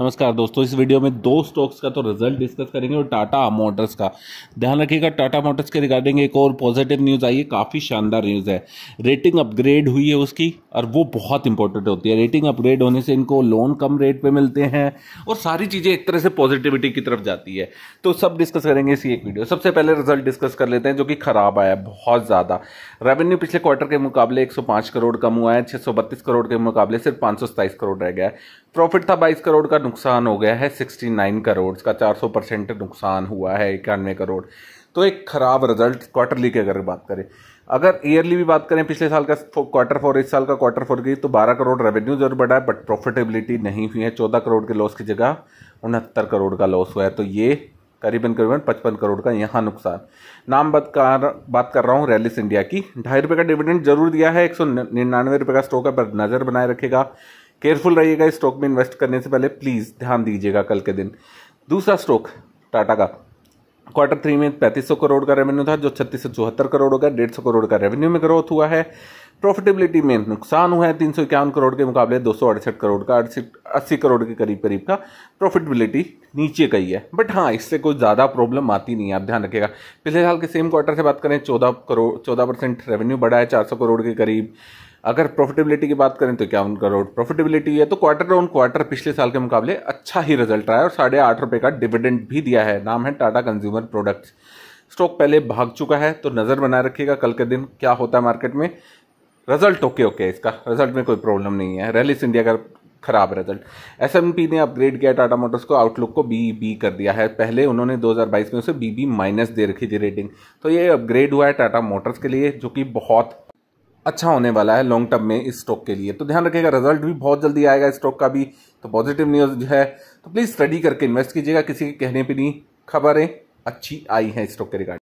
नमस्कार दोस्तों इस वीडियो में दो स्टॉक्स का तो रिजल्ट डिस्कस करेंगे और टाटा मोटर्स का ध्यान रखिएगा टाटा मोटर्स के रिगार्डिंग एक और पॉजिटिव न्यूज़ आई है काफ़ी शानदार न्यूज़ है रेटिंग अपग्रेड हुई है उसकी और वो बहुत इंपॉर्टेंट होती है रेटिंग अपग्रेड होने से इनको लोन कम रेट पर मिलते हैं और सारी चीज़ें एक तरह से पॉजिटिविटी की तरफ जाती है तो सब डिस्कस करेंगे इसी एक वीडियो सबसे पहले रिजल्ट डिस्कस कर लेते हैं जो कि ख़राब आया बहुत ज़्यादा रेवेन्यू पिछले क्वार्टर के मुकाबले एक करोड़ कम हुआ है छः करोड़ के मुकाबले सिर्फ पाँच करोड़ रह गया है प्रॉफिट था 22 करोड़ का नुकसान हो गया है 69 करोड़ का 400 परसेंट नुकसान हुआ है इक्यानवे करोड़ तो एक ख़राब रिजल्ट क्वार्टरली की अगर बात करें अगर ईयरली भी बात करें पिछले साल का क्वार्टर फोर इस साल का क्वार्टर फोर की तो 12 करोड़ रेवेन्यू जरूर बढ़ा है बट प्रॉफिटेबिलिटी नहीं हुई है 14 करोड़ के लॉस की जगह उनहत्तर करोड़ का लॉस हुआ है तो ये करीबन करीबन पचपन करोड़ का यहाँ नुकसान नाम बात कर बात कर रहा हूँ रैलिस इंडिया की ढाई रुपये का डिविडेंड जरूर दिया है एक सौ निन्यानवे रुपये का स्टॉक है पर नज़र बनाए रखेगा केयरफुल रहिएगा स्टॉक में इन्वेस्ट करने से पहले प्लीज़ ध्यान दीजिएगा कल के दिन दूसरा स्टॉक टाटा का क्वार्टर थ्री में पैंतीस करोड़ का रेवेन्यू था जो छत्तीस सौ चौहत्तर करोड़ का डेढ़ सौ करोड़ का रेवेन्यू में ग्रोथ हुआ है प्रॉफिटेबिलिटी में नुकसान हुआ है तीन सौ इक्यावन करोड़ के मुकाबले दो सौ अड़सठ करोड़ का अस्सी करोड़ के करीब करीब का प्रॉफिटेबिलिटी नीचे गई है बट हाँ इससे कोई ज़्यादा प्रॉब्लम आती नहीं है आप ध्यान रखिएगा पिछले साल के सेम क्वार्टर से बात करें चौदह करोड़ चौदह परसेंट रेवेन्यू बढ़ा है चार सौ करोड़ के करीब अगर प्रॉफिटेबिलिटी की बात करें तो क्या उनका रोड प्रॉफिटेबिलिटी है तो क्वार्टर ऑन क्वार्टर पिछले साल के मुकाबले अच्छा ही रिजल्ट रहा है और साढ़े आठ रुपये का डिविडेंड भी दिया है नाम है टाटा कंज्यूमर प्रोडक्ट्स स्टॉक पहले भाग चुका है तो नज़र बनाए रखिएगा कल के दिन क्या होता है मार्केट में रिजल्ट ओके ओके इसका रिजल्ट में कोई प्रॉब्लम नहीं है रैलिस इंडिया का खराब रिजल्ट एस ने अपग्रेड किया टाटा मोटर्स को आउटलुक को बी बी कर दिया है पहले उन्होंने 2022 में उसे बी बी माइनस दे रखी थी रेटिंग तो ये अपग्रेड हुआ है टाटा मोटर्स के लिए जो कि बहुत अच्छा होने वाला है लॉन्ग टर्म में इस स्टॉक के लिए तो ध्यान रखिएगा रिजल्ट भी बहुत जल्दी आएगा स्टॉक का भी तो पॉजिटिव न्यूज़ है तो प्लीज़ स्टडी करके इन्वेस्ट कीजिएगा किसी के कहने पर नहीं खबरें अच्छी आई हैं स्टॉक के रिगार्डिंग